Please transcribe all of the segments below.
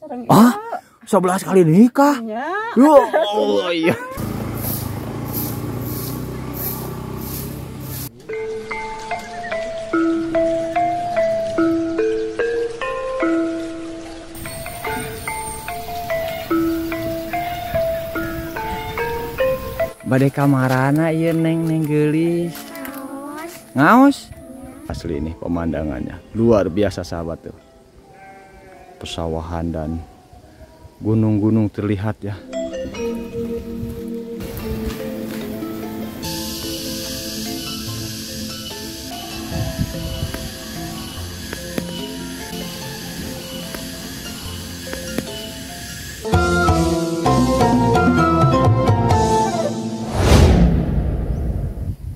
orang ah sebelas kali nikah iya. ya Yo, oh iya Bade kamarana iya neng neng gelis. Ngaos. Ngaos? Asli ini pemandangannya. Luar biasa sahabat tuh pesawahan dan gunung-gunung terlihat ya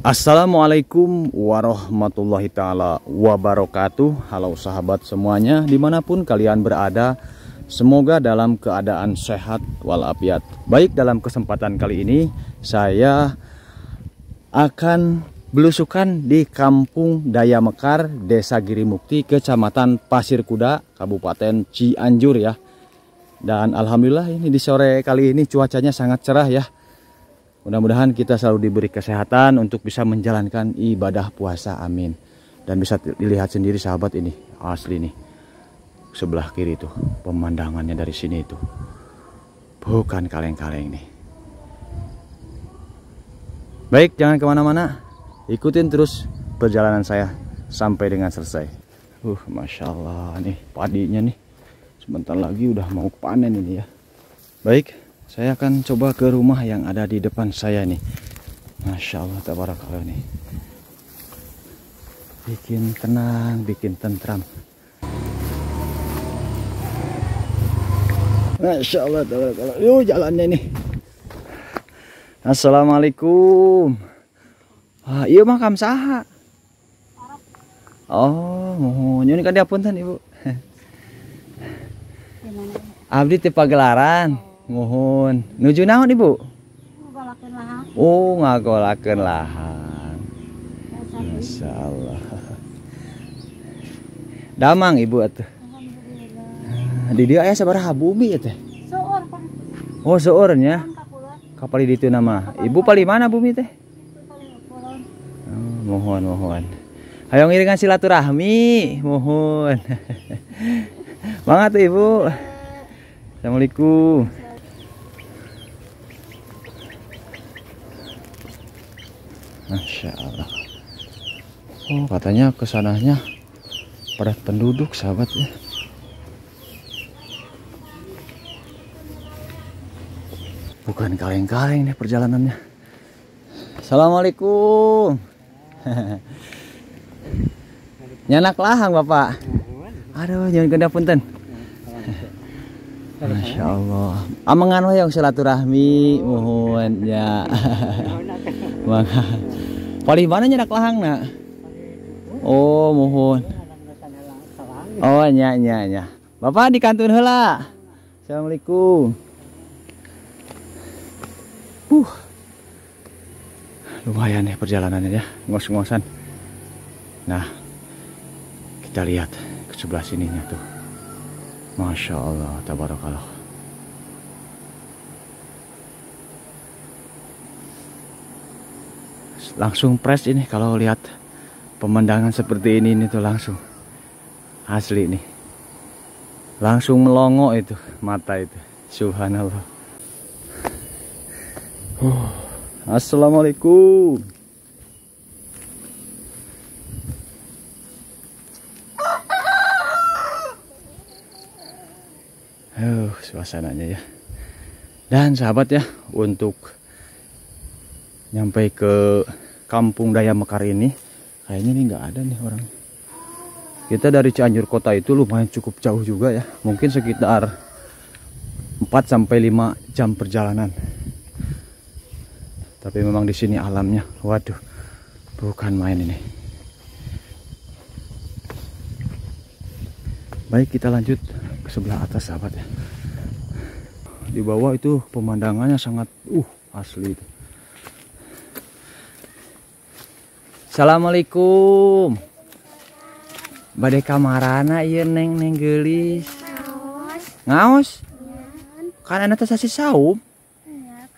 Assalamualaikum warahmatullahi taala wabarakatuh Halo sahabat semuanya dimanapun kalian berada Semoga dalam keadaan sehat walafiat Baik dalam kesempatan kali ini Saya akan belusukan di Kampung Daya Mekar Desa Girimukti Kecamatan Pasir Kuda Kabupaten Cianjur ya Dan Alhamdulillah ini di sore kali ini cuacanya sangat cerah ya Mudah-mudahan kita selalu diberi kesehatan untuk bisa menjalankan ibadah puasa. Amin. Dan bisa dilihat sendiri sahabat ini asli nih. Sebelah kiri itu pemandangannya dari sini itu. Bukan kaleng-kaleng nih. Baik, jangan kemana-mana. Ikutin terus perjalanan saya sampai dengan selesai. Uh, Masya Allah nih padinya nih. Sebentar lagi udah mau panen ini ya. Baik saya akan coba ke rumah yang ada di depan saya nih Masya Allah tabarakallah nih bikin tenang bikin tentram Masya Allah tabarakallah yuk jalannya nih Assalamualaikum ah, iya makam saha oh mohon ini kan diapunten ibu Abdi tipe gelaran oh. Mohon nuju naon Ibu? Ngagolakeun lahan. Oh, ngagolakeun lahan. masyaallah, Damang Ibu atuh. Di dia aya sabaraha bumi ya teh? Seueur, Pak. Oh, nya. Kapal di itu nama. Ibu paling mana bumi teh? Oh, mohon, mohon. Ayo ngiringan silaturahmi, mohon. Banget Ibu. Assalamualaikum. Masya Allah Oh katanya kesananya padat penduduk sahabat ya bukan kaleng-kaleng nih perjalanannya Assalamualaikum nyanak lahang bapak aduh jangan ganda punten Masya Allah. Amang anu yang silaturahmi, mohon ya. Maka paling mana nyerak lahang nak? Oh, mohon. Oh, nya nya nya. Bapak di kantun hela. Assalamualaikum. Uh. Lumayan ya perjalanannya ya, ngos-ngosan. Nah, kita lihat ke sebelah sininya tuh. Masya Allah, tabarakallah. Langsung press ini kalau lihat pemandangan seperti ini ini tuh langsung asli nih. Langsung melongo itu mata itu. Subhanallah. Oh, assalamualaikum. suasananya ya dan sahabat ya untuk nyampe ke kampung daya mekar ini kayaknya ini nggak ada nih orang kita dari Cianjur kota itu lumayan cukup jauh juga ya mungkin sekitar 4 sampai 5 jam perjalanan tapi memang di sini alamnya waduh bukan main ini baik kita lanjut ke sebelah atas sahabat ya di bawah itu pemandangannya sangat uh asli itu. Assalamualaikum. Badai kamarana iya neng neng gelis. Ngaos. Ngaos? Iya. Kan anak sasi saup. Iya,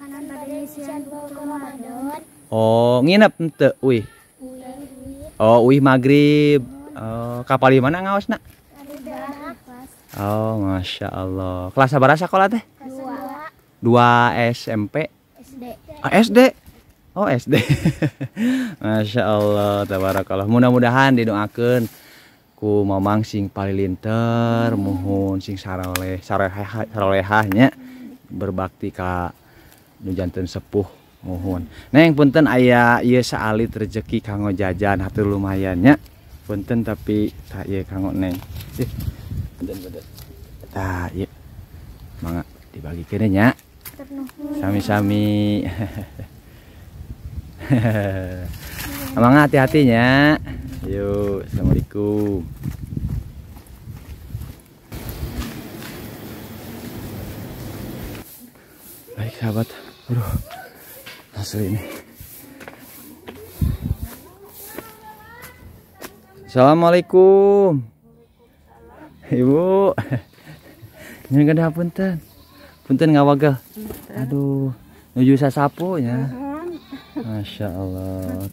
oh, nginep ente, wih. Iya. Oh, wih maghrib. Oh, kapal di mana ngaos nak? Oh, masya Allah. Kelas berapa sekolah teh? Kelas dua SMP SD ah, oh, SD Oh SD Masya Allah tabarakallah mudah-mudahan didoakan ku mamang sing palilinter mohon sing saroleh sarolehah sarolehahnya berbakti ka jantan sepuh mohon neng punten ayah iya saalit rezeki kanggo jajan hati lumayannya punten tapi tak iya kanggo neng eh, punten punten tak iya mangga dibagi kene nya Sami-sami. Emang hati-hatinya. Yuk, assalamualaikum. Baik sahabat, aduh, hasil ini. Assalamualaikum, ibu. Jangan ada punten punten ngawaga aduh nuju sapu ya Masya Allah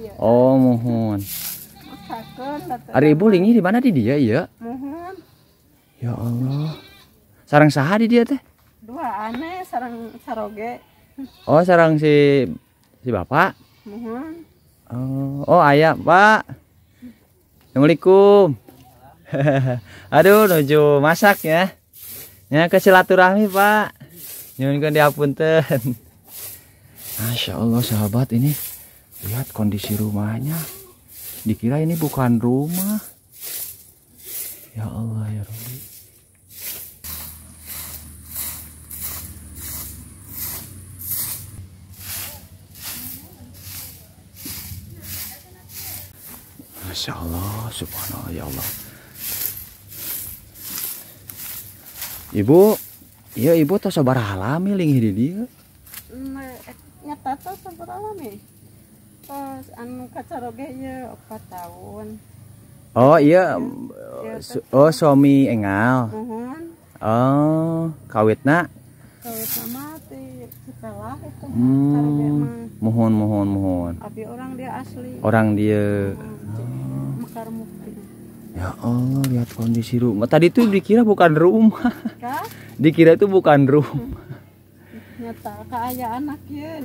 ya, oh mohon hari ibu lingi di mana di dia iya ya Allah sarang saha di dia teh dua aneh sarang saroge oh sarang si si bapak mohon oh oh ayah pak Assalamualaikum Aduh, nuju masak ya. Ya ke silaturahmi pak. diapun diapunten. Masya Allah sahabat ini. Lihat kondisi rumahnya. Dikira ini bukan rumah. Ya Allah ya Rabbi. Masya Allah, subhanallah, ya Allah. Ibu, iya ibu tau sabar alami lingih di dia. Nyata nah, ya, tos sabar alami, pas anu kacaroge ya 4 tahun. Oh iya, iya. Eh, iya oh suami engal. Oh, kawit Kawit Kawitna mati, setelah itu. Hmm, mohon, mohon, mohon. Tapi orang dia asli. Orang dia. Mekar mukti. Ya Allah, lihat kondisi rumah. Tadi tuh dikira bukan rumah. Kak? Dikira itu bukan rumah. Nyata kayak anak ya,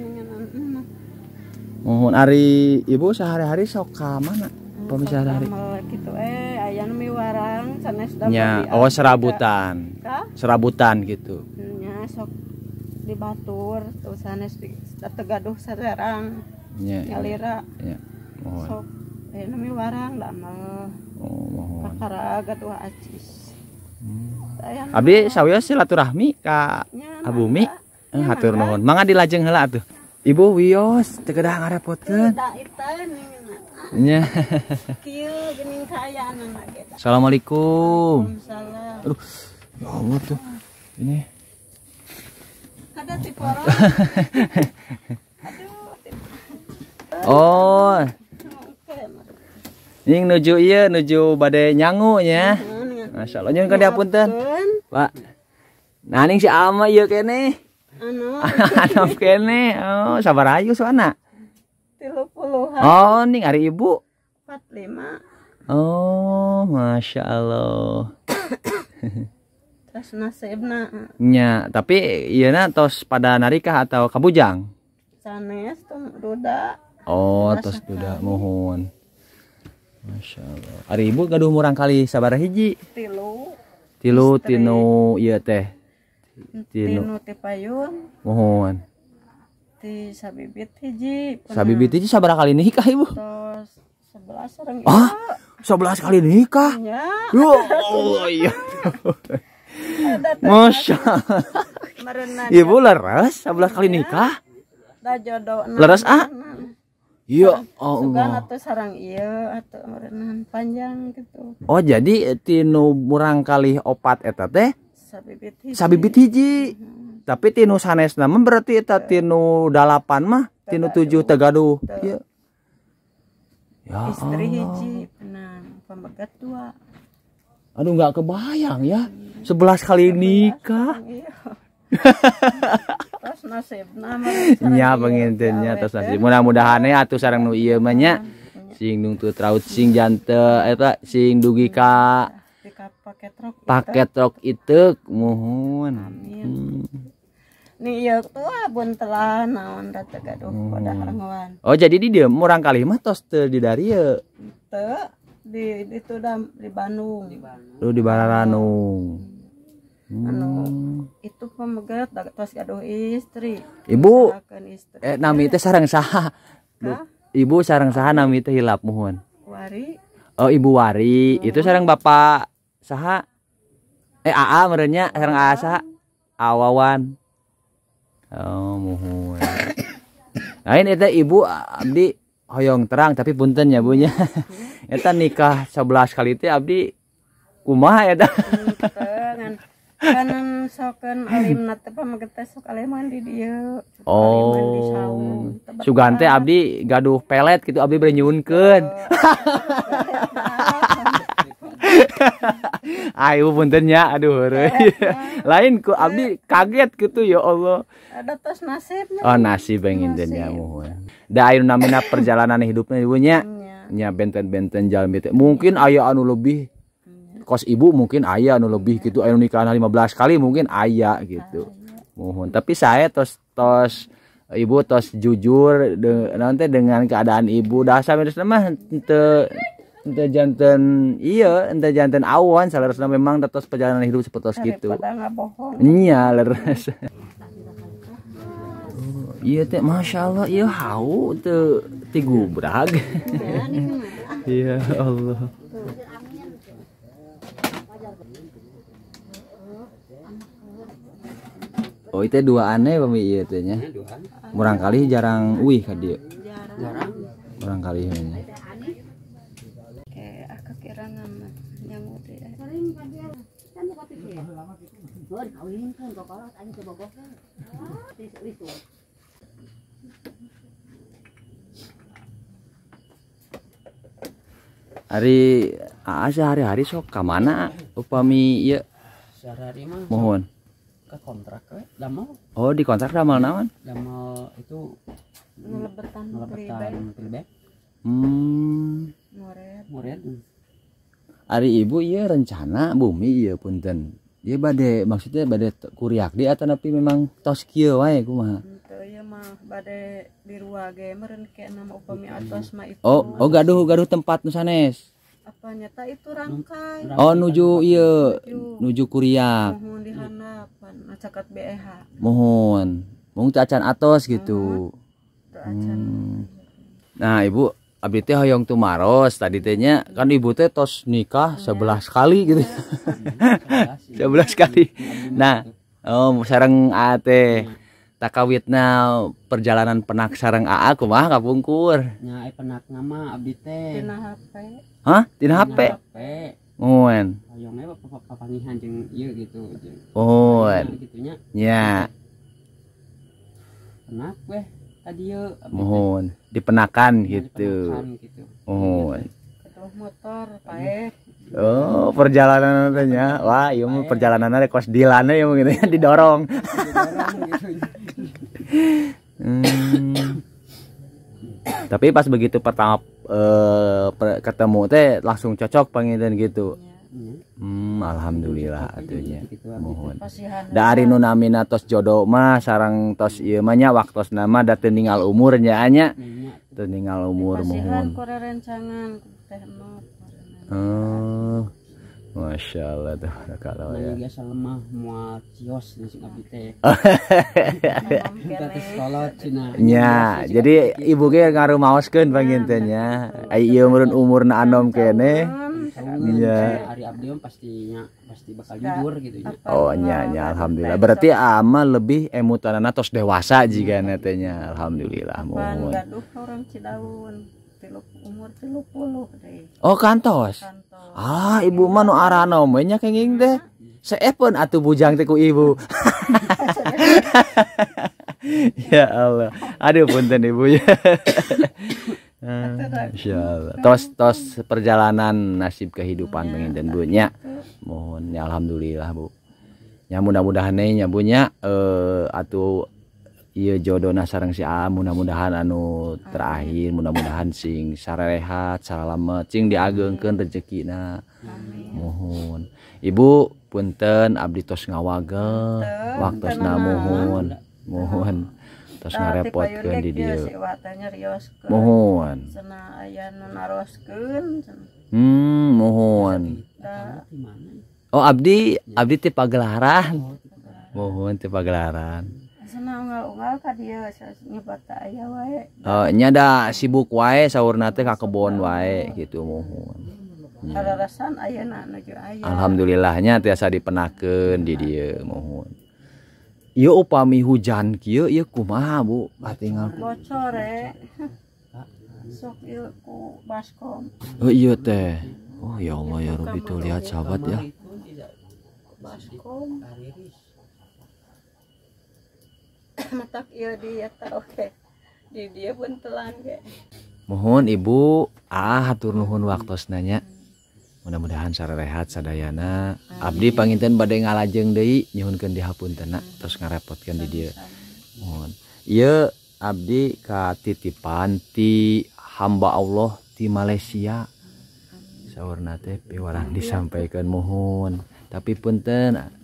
Mohon hari ibu sehari-hari sok ke mana? Hmm, Pemisah hari. gitu eh ayam warang, sanes Ya, oh serabutan. Kak? Serabutan gitu. Ya, sok di Batur, tuh sanes di Tegaduh Serang. Ya, ya. Nyalira. Ya. Mohon. Sok eh nami warang damel. Oh, kakaraga tuh acis. Hmm. Abdi sawios ya silaturahmi ka Abumi. Eh, hatur nuhun. Mangga dilajeng heula atuh. Ibu wios teu kedah ngarepotkeun. Nya. Assalamualaikum. Aduh. Ya Allah tuh. Ini. Kada tipe orang. Aduh. Oh. Ning nuju iya nuju badai nyangunya. Mm-hmm, Masya Allah. Nyun kan diapunten. Pak. Nah ning si Alma iya kene. Anu. Anu kene. Oh, sabar ayu soalnya. Tilu puluhan. Oh, ning hari ibu. Empat lima. Oh, Masya Allah. tos nasibna. Nya, tapi iya na tos pada narikah atau kabujang? Sanes, tuh duda. Oh, tos duda, mohon. Masya Allah hari ibu gaduh murang kali sabar hiji tilu tilu tinu iya teh tinu tipayun. mohon ti sabibit hiji pernah. sabibit hiji sabar kali nikah ibu Tos sebelas orang ah sebelas kali nikah iya. ya oh iya Masya Allah. Ibu leres, sebelas kali nikah. Leres ah? Iya, oh, Sugan atau sarang iya atau merenahan panjang gitu. Oh, jadi eh, tinu murang kali opat eta teh? Sabibit hiji. Sabibit hiji. Hmm. Tapi tinu sanes nama berarti eta tinu dalapan mah, tinu tujuh tegaduh. Iya. Ya Istri Allah. hiji, penang, pemegat tua. Aduh nggak kebayang ya, sebelas kali nikah. Iya. atas nasib nya pengintinnya atas nasib mudah-mudahan ya atuh sarang nu ieu mah nya iya. sing nung tuh traut sing jante eta eh, sing iya, dugi ka paket rok itu mohon hmm. nih ya tua pun telah naon rata gaduh hmm. pada harangawan oh jadi di dia murang kali mah tos di dari ya di itu di Bandung di Bandung di Baranung Anu, hmm. anu itu pemegat tos gaduh istri ibu istri. eh nami itu sarang saha ibu sarang saha nami itu hilap muhun wari oh ibu wari hmm. itu sarang bapak saha eh aa merenya sarang aa saha awawan oh muhun nah ini itu ibu abdi hoyong terang tapi punten ya bunya itu iya. nikah sebelas kali itu abdi kumaha ya eta kan soken alim natep sama kita sok alim mandi dia oh sugante kan. abdi gaduh pelet gitu abdi berenyunkan Ayo puntennya aduh hore. Lain ku abdi kaget gitu ya Allah. Ada tas nasibnya. Oh nasib pengen denya ya Da ayo namina perjalanan hidupnya ibunya. Nya benten-benten jalan bete. Mungkin ayo anu lebih kos ibu mungkin ayah nu lebih gitu ayah nikah 15 kali mungkin ayah gitu mohon tapi saya tos tos ibu tos jujur de, nanti dengan keadaan ibu dasar itu nama ente ente jantan iya ente jantan awan salah seharusnya memang tetos perjalanan hidup seperti gitu iya leres iya teh masya Allah iya hau teh brag iya, iya Allah Oh itu dua aneh pemi iya teh nya. Murang iya, kali jarang uih kadi, Jarang. Murang kali nya. Kayak akak kira nama nyamuk teh. Hari ah sehari-hari sok ke mana upami ya, Sehari-hari mah. Mohon ke kontrak we eh, damel oh di kontrak damel iya, naon damel itu ngelebetan ngelebetan pilbek hmm murid murid hmm. Ari ibu iya rencana bumi iya punten iya bade maksudnya bade kuriak dia atau tapi memang tos kieu wae kumaha iya mah bade di ruang gamer kayak nama upami iya, atas iya. ma. itu oh oh gaduh gaduh tempat nusanes apa nyata itu rangkai oh nuju iya nuju kuria mohon dihanapan acakat BEH mohon mohon acan atos gitu hmm. nah ibu abdi teh hoyong tumaros tadi nya kan ibu teh tos nikah iya. sebelas kali gitu iya. sebelas kali nah oh sarang ate takawitna perjalanan penak sarang AA kumah kapungkur nya penak nama abdi teh Hah? Tina HP? HP. Ngoen. Hoyongnya papangihan jeung ieu gitu. Ngoen. Gitunya. Ya. Penak weh ka dieu. Ya? Mohon dipenakan iya, gitu. Oh. gitu. motor paeh. Oh, perjalanan tanya. Wah, iya mah e. ada kos dilana ya mungkin gitu ya iya. didorong. Gitu. Hmm. Tapi pas begitu pertama uh, ketemu teh langsung cocok pangitan gitu ya. hmm, alhamdulillah gitu, gitu, adanya gitu, mohon dari nunamina tos jodoh mah sarang tos iya waktu nama da tinggal umurnya hanya tinggal umur iya, iya. mohon eh, Masya Allah tuh kalau ya. biasa lemah muat cios nasi abdi teh. Kita Ya, jadi gitu. ibu ge ngarumaoskeun panggil teh nya. Iya, iya ieu iya. umur umurna anom kene. Iya. Hari abdiom pastinya pasti bakal jujur gitu Oh nya nya alhamdulillah. Berarti ama lebih emutanana tos dewasa jika teh nya. Alhamdulillah mun. orang Cidaun umur deh. Oh kantos. kantos. Ah ibu mah nu arana omenya kenging deh. Seepun atuh bujang teku ibu. ya Allah. Aduh punten ibu ya. Allah Tos tos perjalanan nasib kehidupan iya, pengen dan bunya. Mohon ya alhamdulillah bu. Ya mudah-mudahan nya bunya eh atuh jodona sarang siam mudah-mudahan anut terakhir mudah-mudahan sing sa lehat salahlama sing diagengkenrezekki Nah mohon Ibu Punten Abdi Tos ngawaga waktu namun mohonrepot moho mon Oh Abdi Abdi tiplarang mohon tiplaran sana ungal-ungal ka dia nyoba ta aya wae. Uh, eh, nya da sibuk wae sahurna teh ka kebon wae gitu mohon. Kararasan hmm. ayeuna na ge aya. Alhamdulillahnya tiasa dipenakeun di dieu mohon. Ieu upami hujan kieu ieu kumaha Bu? Batingal ah, bocor eh. Sok ieu ku baskom. Oh iya teh. Oh ya Allah ya Rabbi tuh lihat sahabat ya. Baskom. matak iya di eta oke di dia telan ge mohon ibu ah hatur nuhun waktos nanya mudah-mudahan secara rehat sadayana abdi panginten badai ngalajeng deui nyuhunkeun tenak terus ngerepotkan di dia mohon iya abdi ka titipan ti hamba Allah di Malaysia saurna teh piwarang disampaikan mohon tapi punten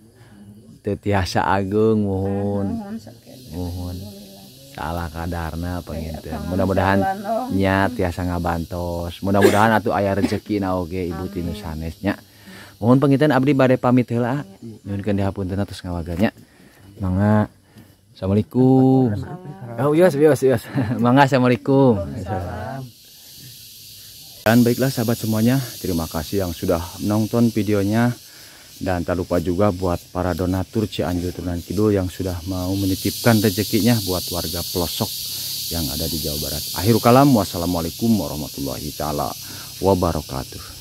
Tetiasa tiasa agung muhun. Muhun. Salah kadarna pengen Mudah-mudahan nya tiasa ngabantos. Mudah-mudahan atau ayah rezeki na oke ibu tinu sanesnya Mohon penginten abdi bade pamit iya. nyunkan dihapun tena atas ngawaganya. Mangga. Assalamualaikum. Oh, yes yes yes Mangga, Assalamualaikum. Assalamualaikum. Dan baiklah sahabat semuanya, terima kasih yang sudah menonton videonya dan tak lupa juga buat para donatur Cianjur Turunan Kidul yang sudah mau menitipkan rezekinya buat warga pelosok yang ada di Jawa Barat. Akhirul kalam, wassalamualaikum warahmatullahi taala wabarakatuh.